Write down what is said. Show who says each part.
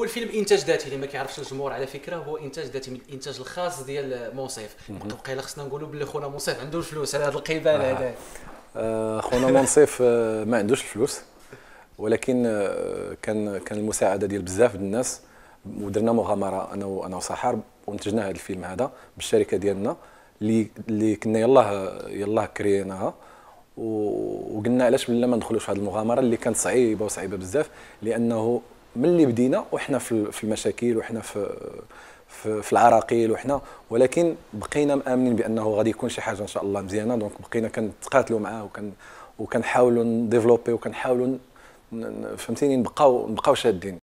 Speaker 1: هو الفيلم انتاج ذاتي اللي ما كيعرفش الجمهور على فكره هو انتاج ذاتي من الانتاج الخاص ديال منصف وقيلا خصنا نقولوا بلي خونا منصف عنده الفلوس على هذا القبال آه. آه،
Speaker 2: هذا خونا منصف
Speaker 3: آه، ما عندوش الفلوس ولكن كان كان المساعده ديال بزاف ديال الناس ودرنا مغامره انا وانا وصحار وانتجنا هذا الفيلم هذا بالشركه ديالنا اللي اللي كنا يلاه يلاه كريناها وقلنا علاش بلا ما ندخلوش في هذه المغامره اللي كانت صعيبه وصعيبه بزاف لانه من اللي بدينا وحنا في المشاكل وحنا في في العراقيل وحنا ولكن بقينا مامنين بانه غادي يكون شي حاجه ان شاء الله مزيانه دونك بقينا كنتقاتلوا معاه وكان وكنحاولوا نديفلوبي وكنحاولوا فهمتيني نبقاو نبقاو شادين